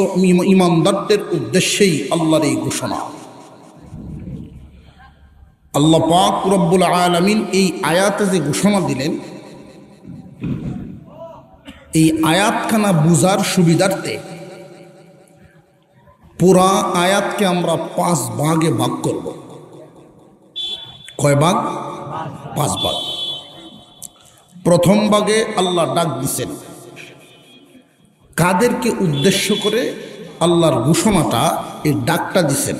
Speaker 1: ইমানদারদের উদ্দেশ্যেই আল্লাহর এই ঘোষণা আল্লাহ পাক রব্বুল আলমিন এই আয়াতে যে ঘোষণা দিলেন এই আয়াতখানা বুজার সুবিধার্থে পুরা আয়াতকে আমরা পাঁচ ভাগে ভাগ করব কয় ভাগ পাঁচ ভাগ প্রথম ভাগে আল্লাহ ডাক দিছেন কাদেরকে উদ্দেশ্য করে আল্লাহর ঘোষণাটা এই ডাকটা দিছেন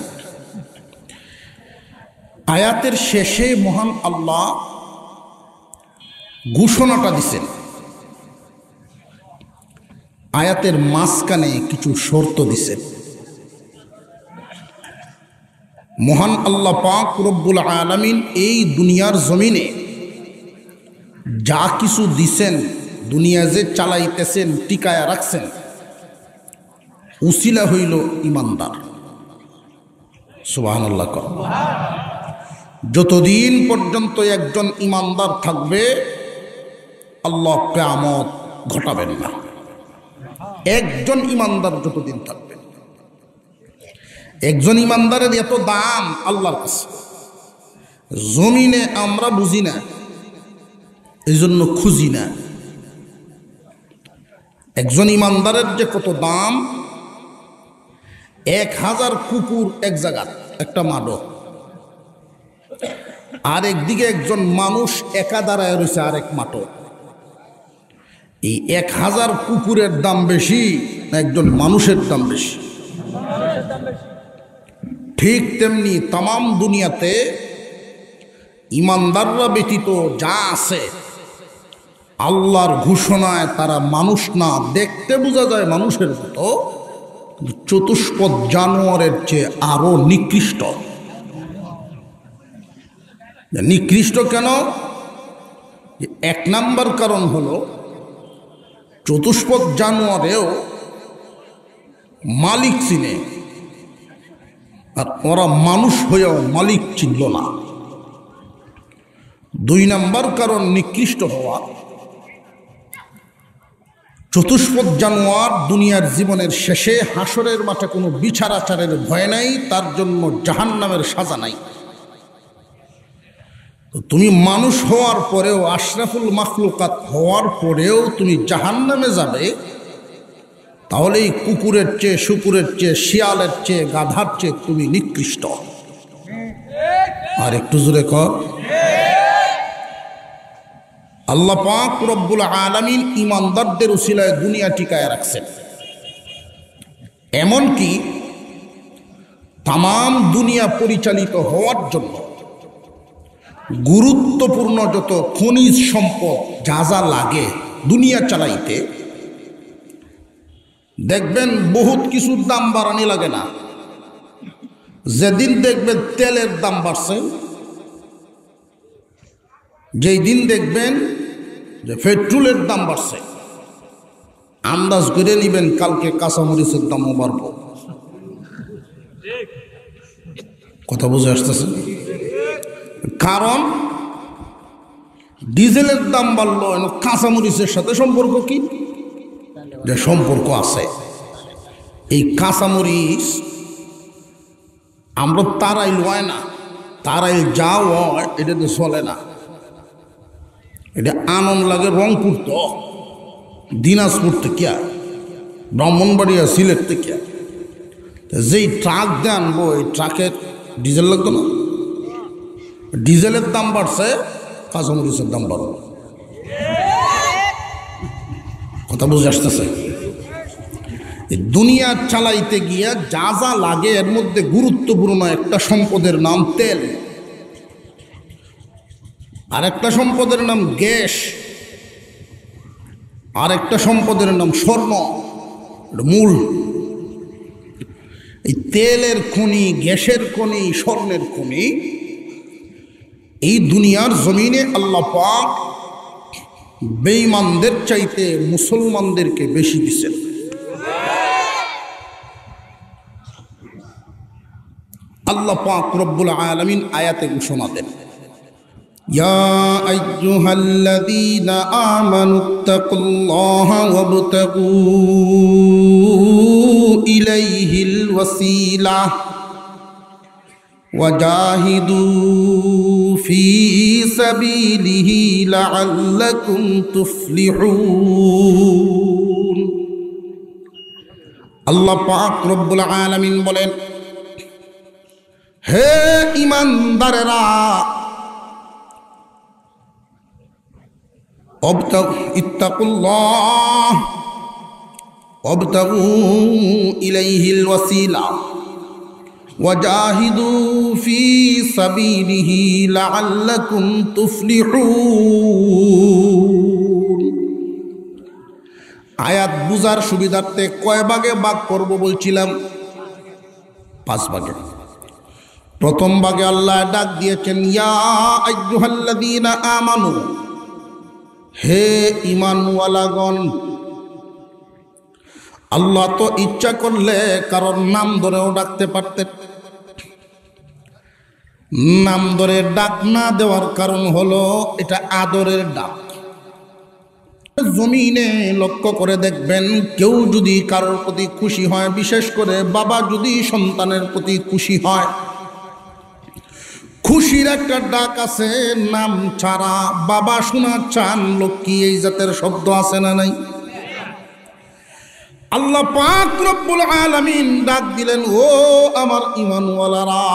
Speaker 1: আয়াতের শেষে মহান আল্লাহ ঘোষণাটা দিছেন আয়াতের মাঝখানে কিছু শর্ত দিছেন মহান আল্লাহ পাক রব্বুল আলমিন এই দুনিয়ার জমিনে যা কিছু দিছেন দুনিয়া যে চালাইতেছেন টিকায়া রাখছেন উসিলা হইল ইমানদার সুবাহ কর যতদিন পর্যন্ত একজন ইমানদার থাকবে আল্লাহ কেয়ামত ঘটাবেন না একজন ইমানদার যতদিন থাকবেন একজন ইমানদারের এত দাম আল্লাহর কাছে জমিনে আমরা বুঝি না এই জন্য খুঁজি না একজন ইমানদারের যে কত দাম এক হাজার কুকুর এক জায়গা একটা মাদক আর একদিকে একজন মানুষ একা দাঁড়ায় রয়েছে আরেক মাটো এই এক হাজার কুকুরের দাম বেশি একজন মানুষের দাম বেশি ঠিক তেমনি তাম দুনিয়াতে ইমানদাররা ব্যতীত যা আছে আল্লাহর ঘোষণায় তারা মানুষ না দেখতে বোঝা যায় মানুষের মতো চতুষ্পদ জানোয়ারের চেয়ে আরও নিকৃষ্ট নিকৃষ্ট কেন এক নাম্বার কারণ হল চতুষ্পদ জানোয়ারেও মালিক চিনে আর ওরা মানুষ হয়েও মালিক চিনল না দুই নাম্বার কারণ নিকৃষ্ট হওয়া চতুষ্পদ জানোয়ার দুনিয়ার জীবনের শেষে হাসরের মাঠে কোনো বিচার আচারের ভয় নাই তার জন্য জাহান নামের সাজা নাই তুমি মানুষ হওয়ার পরেও আশরাফুল মাখলুকাত হওয়ার পরেও তুমি জাহান নামে যাবে তাহলে এই কুকুরের চেয়ে শুকুরের চেয়ে শিয়ালের চেয়ে গাধার চেয়ে তুমি নিকৃষ্ট আর একটু জোরে কর আল্লাহ পাক রব্বুল আলমিন ইমানদারদের উশিলায় দুনিয়া টিকায় রাখছেন এমনকি তাম দুনিয়া পরিচালিত হওয়ার জন্য গুরুত্বপূর্ণ যত খনিজ সম্পদ যা যা লাগে দুনিয়া চালাইতে দেখবেন বহুত কিছুর দাম বাড়ানি লাগে না যেদিন দেখবেন তেলের দাম বাড়ছে যেই দিন দেখবেন যে পেট্রোলের দাম বাড়ছে আন্দাজ করে নিবেন কালকে কাঁচামরিচের দামও বাড়ব কথা বুঝে আসতেছে কারণ ডিজেলের দাম বাড়লো কাঁচামরিচের সাথে সম্পর্ক কি যে সম্পর্ক আছে এই কাঁচামরিচ আমরা তারাই লয় না তারাই যা হয় এটাতে চলে না এটা আনন্দ লাগে রংপুর তো দিনাজপুর থেকে ব্রাহ্মণবাড়িয়া সিলেট থেকে যেই ট্রাক দিয়ে আনবো এই ট্রাকের ডিজেল লাগতো না ডিজেলের দাম বাড়ছে কাঁচামরিচের দাম বাড়ল কথা বুঝে আসতেছে দুনিয়া চালাইতে গিয়া যা যা লাগে এর মধ্যে গুরুত্বপূর্ণ একটা সম্পদের নাম তেল আরেকটা সম্পদের নাম গ্যাস আরেকটা সম্পদের নাম স্বর্ণ মূল এই তেলের খনি গ্যাসের খনি স্বর্ণের খনি এই দুনিয়ার জমিনে আল্লাহ পাক বেঈমানদের চাইতে মুসলমানদেরকে বেশি দিচ্ছেন আল্লাহ পাক রব্বুল আলমিন আয়াতে ঘোষণা দেন يا أيها الذين آمنوا اتقوا الله وابتغوا إليه الوسيلة وجاهدوا في سبيله لعلكم تفلحون پاک رب العالمين بولين هي ايمان ইমানদারেরা আয়াত বুজার সুবিধার্থে কয় ভাগে বাক করব বলছিলাম পাঁচ ভাগে প্রথম ভাগে আল্লাহ ডাক দিয়েছেন ইয়া আইয়ুহাল্লাযীনা আমানু হে ইমানওয়ালাগণ আল্লাহ তো ইচ্ছা করলে কারোর নাম ধরেও ডাকতে পারতেন নাম ধরে ডাক না দেওয়ার কারণ হলো এটা আদরের ডাক জমিনে লক্ষ্য করে দেখবেন কেউ যদি কারোর প্রতি খুশি হয় বিশেষ করে বাবা যদি সন্তানের প্রতি খুশি হয় খুশির একটা ডাক আছে নাম ছাড়া বাবা শোনা চান লক্ষ্মী এই জাতের শব্দ আছে না নাই আল্লাহ পাক রব্বুল আলামিন ডাক দিলেন ও আমার ইমানওয়ালারা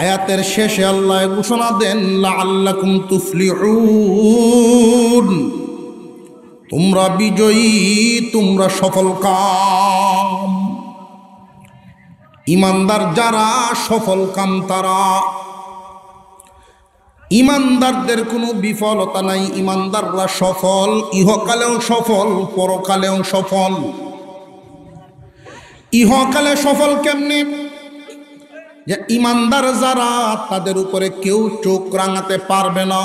Speaker 1: আয়াতের শেষে আল্লাহ ঘোষণা দেন লাআল্লাকুম তুফলিহুন তোমরা বিজয়ী তোমরা সফল কাম ইমানদার যারা সফল কাম তারা ইমানদারদের কোনো বিফলতা নাই ইমানদাররা সফল ইহকালেও সফল পরকালেও সফল ইহকালে সফল কেমনে যে ইমানদার যারা তাদের উপরে কেউ চোখ রাঙাতে পারবে না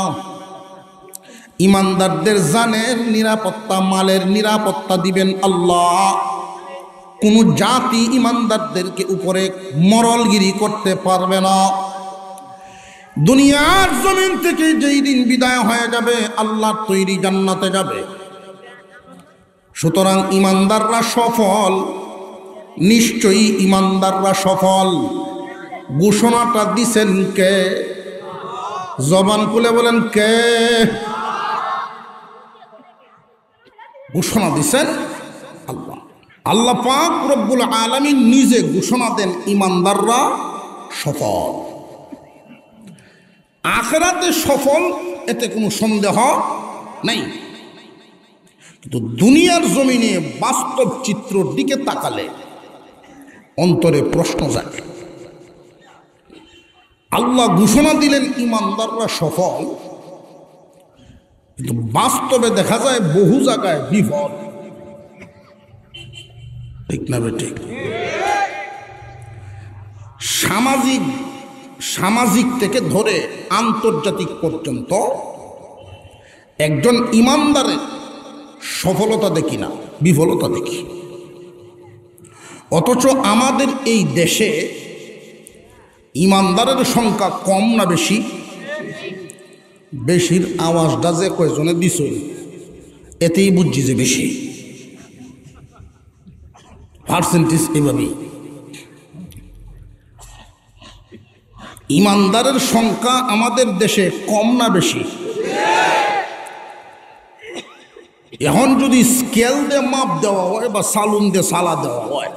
Speaker 1: ইমানদারদের জানের নিরাপত্তা মালের নিরাপত্তা দিবেন আল্লাহ কোনো জাতি ইমানদারদেরকে উপরে মরলগিরি করতে পারবে না দুনিয়ার জমিন থেকে যেই দিন বিদায় হয়ে যাবে আল্লাহ তৈরি জান্নাতে যাবে সুতরাং ইমানদাররা সফল নিশ্চয়ই ইমানদাররা সফল ঘোষণাটা দিছেন কে জবান খুলে বলেন কে ঘোষণা দিছেন আল্লাহ আল্লাহ পাক রব্বুল আলমী নিজে ঘোষণা দেন ইমানদাররা সফল আখেরাতে সফল এতে কোনো সন্দেহ নেই কিন্তু দুনিয়ার জমিনে বাস্তব চিত্রর দিকে তাকালে অন্তরে প্রশ্ন জাগে আল্লাহ ঘোষণা দিলেন ইমানদাররা সফল কিন্তু বাস্তবে দেখা যায় বহু জায়গায় বিফল ঠিক না ঠিক সামাজিক সামাজিক থেকে ধরে আন্তর্জাতিক পর্যন্ত একজন ইমানদারের সফলতা দেখি না বিফলতা দেখি অথচ আমাদের এই দেশে ইমানদারের সংখ্যা কম না বেশি বেশির আওয়াজটা যে কয়েকজনে দিছই এতেই বুঝছি যে বেশি পার্সেন্টেজ এভাবেই ইমানদারের সংখ্যা আমাদের দেশে কম না বেশি এখন যদি স্কেল দিয়ে মাপ দেওয়া হয় বা সালুন দিয়ে সালা দেওয়া হয়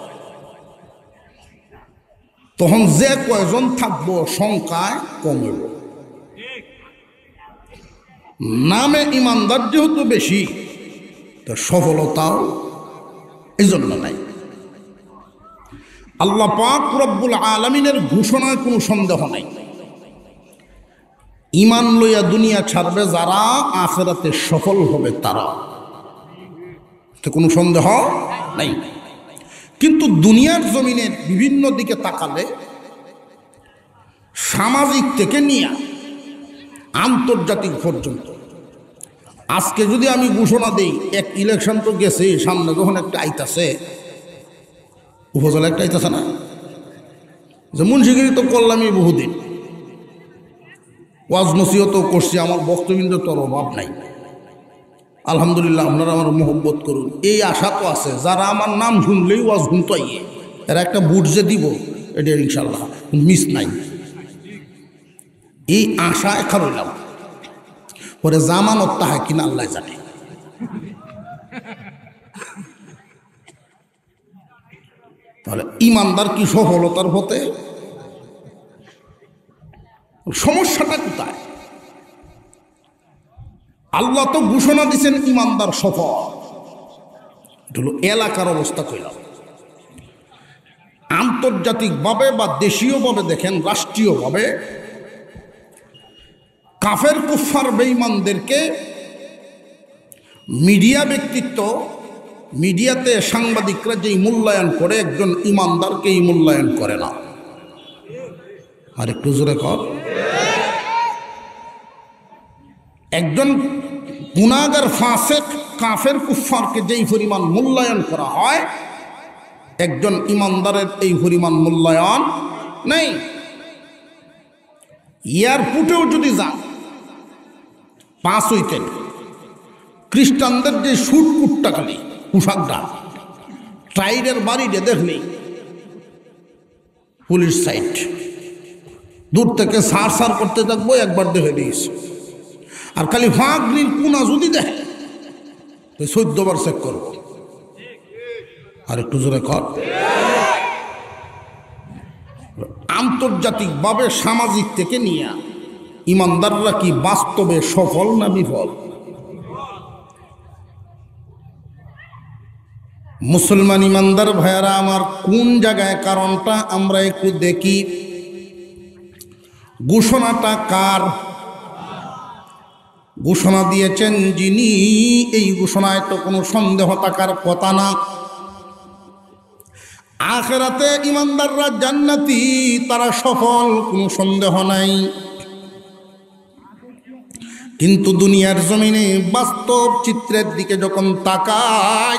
Speaker 1: তখন যে কয়জন থাকবো সংখ্যায় কমে নামে ইমানদার যেহেতু বেশি তো সফলতাও এই জন্য নাই আল্লাহ পাক রব্বুল আলমিনের ঘোষণায় কোনো সন্দেহ নাই ইমান লইয়া দুনিয়া ছাড়বে যারা আখেরাতে সফল হবে তারা তো কোনো সন্দেহ নাই কিন্তু দুনিয়ার জমিনের বিভিন্ন দিকে তাকালে সামাজিক থেকে নিয়ে আন্তর্জাতিক পর্যন্ত আজকে যদি আমি ঘোষণা দিই এক ইলেকশন তো গেছে সামনে যখন একটা আইতাছে উপজেলা একটাই আইতেছে না যে মুন্সিগিরি তো করলামই বহুদিন ওয়াজ নসিহতও করছি আমার বক্তবৃন্দ তোর অভাব নাই আলহামদুলিল্লাহ আপনারা আমার মোহব্বত করুন এই আশা তো আছে যারা আমার নাম শুনলেই ওয়াজ শুনতাইয়ে এরা একটা বুট যে দিব এটা ইনশাল্লাহ মিস নাই এই আশা এখন রইলাম পরে জামানত তাহা কিনা আল্লাহ জানে তাহলে ইমানদার কি সফলতার হতে সমস্যাটা কোথায় আল্লাহ তো ঘোষণা দিচ্ছেন ইমানদার সফল এটা এলাকার অবস্থা কইলাম আন্তর্জাতিকভাবে বা দেশীয়ভাবে দেখেন রাষ্ট্রীয়ভাবে কাফের কুফার বেইমানদেরকে মিডিয়া ব্যক্তিত্ব মিডিয়াতে সাংবাদিকরা যেই মূল্যায়ন করে একজন ইমানদারকে এই মূল্যায়ন করে না আর একটু জোরে কর একজন গুণাগার ফাঁসেক কাফের কুফারকে যেই পরিমাণ মূল্যায়ন করা হয় একজন ইমানদারের এই পরিমাণ মূল্যায়ন নেই এয়ারপোর্টেও যদি যান পাঁচ উইকেট খ্রিস্টানদের যে শুট খালি পোশাকটা সাইডের বাড়িটা নেই পুলিশ সাইড দূর থেকে সার সার করতে থাকবো একবার দেখে নিয়েছে আর খালি নীল পুনা যদি দেখ চোদ্দবার চেক করব আর একটু জোরে কর আন্তর্জাতিকভাবে সামাজিক থেকে নিয়ে ইমানদাররা কি বাস্তবে সফল না বিফল মুসলমান ইমানদার ভাইয়ারা আমার কোন জায়গায় কারণটা আমরা একটু দেখি ঘোষণাটা কার ঘোষণা দিয়েছেন যিনি এই ঘোষণায় তো কোনো সন্দেহ থাকার কথা না আখেরাতে ইমানদাররা জান্নাতি তারা সফল কোনো সন্দেহ নাই কিন্তু দুনিয়ার জমিনে বাস্তব চিত্রের দিকে যখন তাকায়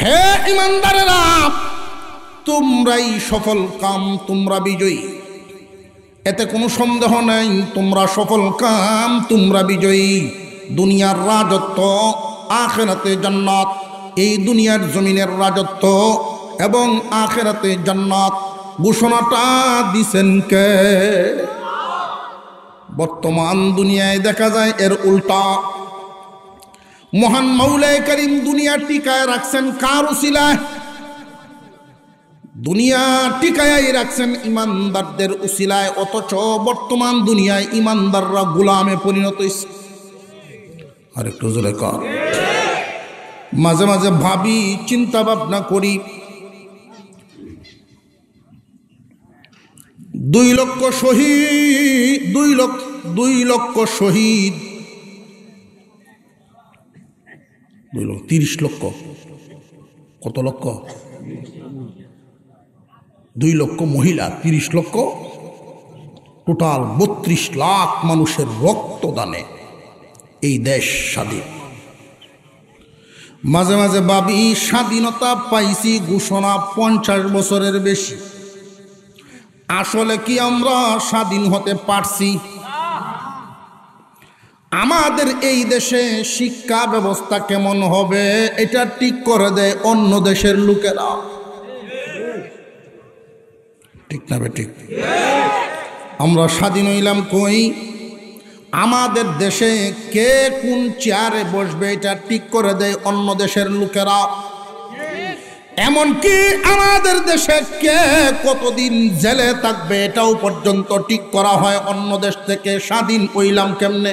Speaker 1: হে ইমানদারেরা তোমরাই সফল কাম তোমরা বিজয়ী এতে কোনো সন্দেহ নাই তোমরা সফল কাম তোমরা বিজয়ী দুনিয়ার রাজত্ব আখেরাতে জান্নাত এই দুনিয়ার জমিনের রাজত্ব এবং আখেরাতে জান্নাত ঘোষণাটা দিছেন কে বর্তমান দুনিয়ায় দেখা যায় এর উল্টা মহান মৌলায় করিম দুনিয়া টিকায় রাখছেন কার উসিলায় দুনিয়া টিকায় রাখছেন ইমানদারদের উসিলায় অথচ বর্তমান দুনিয়ায় ইমানদাররা গুলামে পরিণত হয়েছে আর একটু জোরে কর মাঝে মাঝে ভাবি চিন্তা ভাবনা করি দুই লক্ষ শহীদ দুই লক্ষ দুই লক্ষ শহীদ দুই তিরিশ লক্ষ কত লক্ষ দুই লক্ষ মহিলা তিরিশ লক্ষ টোটাল বত্রিশ লাখ মানুষের রক্তদানে এই দেশ স্বাধীন মাঝে মাঝে ভাবি স্বাধীনতা পাইছি ঘোষণা পঞ্চাশ বছরের বেশি আসলে কি আমরা স্বাধীন হতে পারছি আমাদের এই দেশে শিক্ষা ব্যবস্থা কেমন হবে এটা ঠিক করে দেয় অন্য দেশের লোকেরা ঠিক না ঠিক আমরা স্বাধীন হইলাম কই আমাদের দেশে কে কোন চেয়ারে বসবে এটা ঠিক করে দেয় অন্য দেশের লোকেরা এমনকি আমাদের দেশে কে কতদিন জেলে থাকবে এটাও পর্যন্ত ঠিক করা হয় অন্য দেশ থেকে স্বাধীন হইলাম কেমনে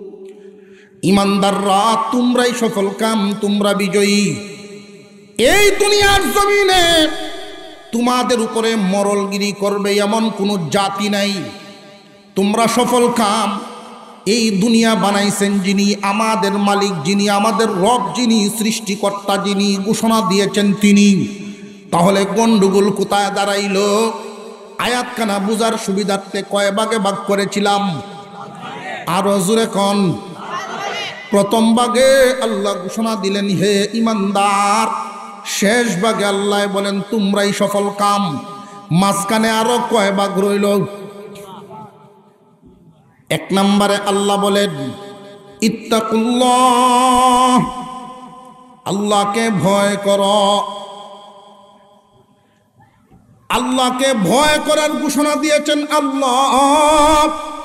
Speaker 1: ইমানদাররা তোমরাই সফল কাম তোমরা বিজয়ী এই দুনিয়ার জমিনে তোমাদের উপরে মরলগিরি করবে এমন কোনো জাতি নাই তোমরা সফল কাম এই দুনিয়া বানাইছেন যিনি আমাদের মালিক যিনি আমাদের রব যিনি সৃষ্টিকর্তা যিনি ঘোষণা দিয়েছেন তিনি তাহলে গণ্ডগোল কোথায় দাঁড়াইল আয়াতখানা বুজার সুবিধার্থে কয় বাগে ভাগ করেছিলাম আরও জোরে কন প্রথম বাগে আল্লাহ ঘোষণা দিলেন হে ইমানদার শেষ বাগে আল্লাহ বলেন তোমরাই সফল কাম মাঝখানে আরো কয় বাঘ রইল এক নম্বরে আল্লাহ বলেন ইত্তাকুল্ল আল্লাহকে ভয় কর আল্লাহকে ভয় করার ঘোষণা দিয়েছেন আল্লাহ